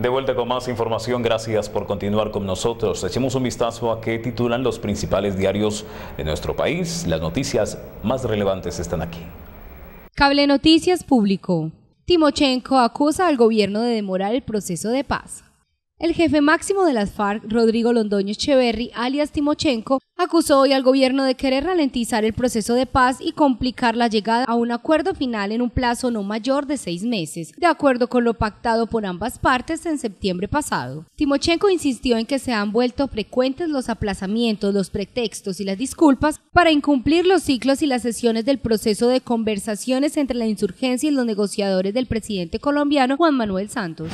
De vuelta con más información, gracias por continuar con nosotros. Echemos un vistazo a qué titulan los principales diarios de nuestro país. Las noticias más relevantes están aquí. Cable Noticias Público. Timochenko acusa al gobierno de demorar el proceso de paz. El jefe máximo de las FARC, Rodrigo Londoño Echeverry, alias Timochenko, acusó hoy al gobierno de querer ralentizar el proceso de paz y complicar la llegada a un acuerdo final en un plazo no mayor de seis meses, de acuerdo con lo pactado por ambas partes en septiembre pasado. Timochenko insistió en que se han vuelto frecuentes los aplazamientos, los pretextos y las disculpas para incumplir los ciclos y las sesiones del proceso de conversaciones entre la insurgencia y los negociadores del presidente colombiano Juan Manuel Santos.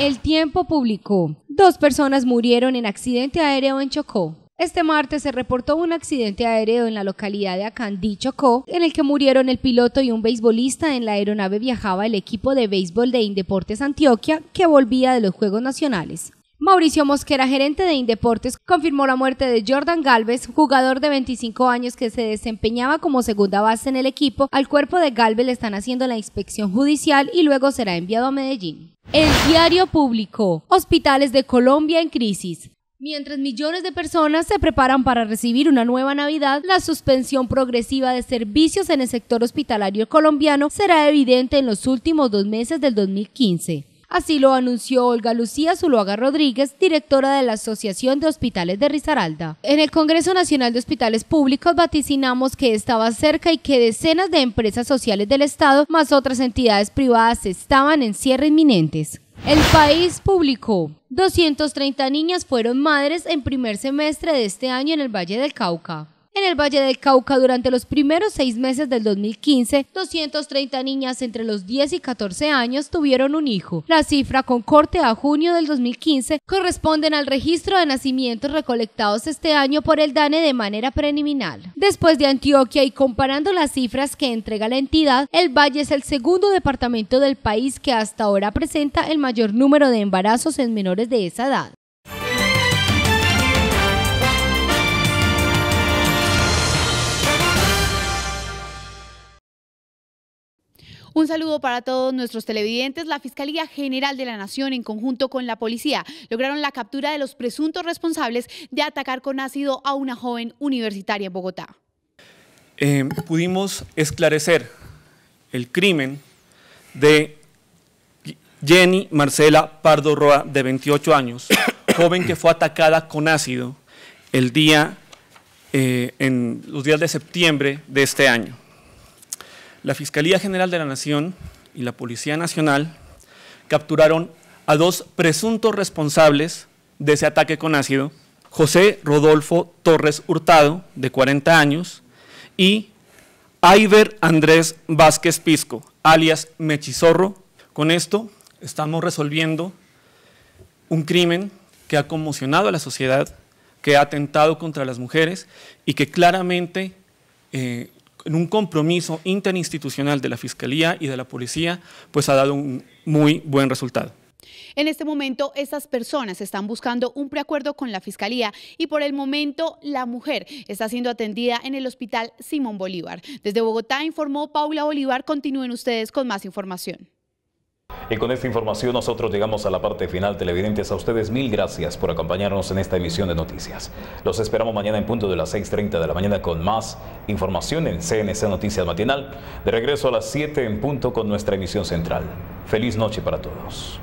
El tiempo publicó, dos personas murieron en accidente aéreo en Chocó. Este martes se reportó un accidente aéreo en la localidad de Acandí, Chocó, en el que murieron el piloto y un beisbolista. En la aeronave viajaba el equipo de béisbol de Indeportes Antioquia, que volvía de los Juegos Nacionales. Mauricio Mosquera, gerente de Indeportes, confirmó la muerte de Jordan Galvez, jugador de 25 años que se desempeñaba como segunda base en el equipo. Al cuerpo de Galvez le están haciendo la inspección judicial y luego será enviado a Medellín. El diario publicó Hospitales de Colombia en crisis. Mientras millones de personas se preparan para recibir una nueva Navidad, la suspensión progresiva de servicios en el sector hospitalario colombiano será evidente en los últimos dos meses del 2015. Así lo anunció Olga Lucía Zuluaga Rodríguez, directora de la Asociación de Hospitales de Risaralda. En el Congreso Nacional de Hospitales Públicos vaticinamos que estaba cerca y que decenas de empresas sociales del Estado más otras entidades privadas estaban en cierre inminentes. El país publicó 230 niñas fueron madres en primer semestre de este año en el Valle del Cauca. En el Valle del Cauca, durante los primeros seis meses del 2015, 230 niñas entre los 10 y 14 años tuvieron un hijo. La cifra con corte a junio del 2015 corresponde al registro de nacimientos recolectados este año por el DANE de manera preliminar. Después de Antioquia y comparando las cifras que entrega la entidad, el Valle es el segundo departamento del país que hasta ahora presenta el mayor número de embarazos en menores de esa edad. Un saludo para todos nuestros televidentes. La Fiscalía General de la Nación, en conjunto con la policía, lograron la captura de los presuntos responsables de atacar con ácido a una joven universitaria en Bogotá. Em, pudimos esclarecer el crimen de Jenny Marcela Pardo Roa, de 28 años, joven que fue atacada con ácido el día, eh, en los días de septiembre de este año la Fiscalía General de la Nación y la Policía Nacional capturaron a dos presuntos responsables de ese ataque con ácido, José Rodolfo Torres Hurtado, de 40 años, y Iber Andrés Vázquez Pisco, alias Mechizorro. Con esto estamos resolviendo un crimen que ha conmocionado a la sociedad, que ha atentado contra las mujeres y que claramente eh, en un compromiso interinstitucional de la Fiscalía y de la Policía, pues ha dado un muy buen resultado. En este momento, estas personas están buscando un preacuerdo con la Fiscalía y por el momento la mujer está siendo atendida en el Hospital Simón Bolívar. Desde Bogotá informó Paula Bolívar. Continúen ustedes con más información. Y con esta información nosotros llegamos a la parte final, televidentes. A ustedes mil gracias por acompañarnos en esta emisión de noticias. Los esperamos mañana en punto de las 6.30 de la mañana con más información en CNC Noticias Matinal. De regreso a las 7 en punto con nuestra emisión central. Feliz noche para todos.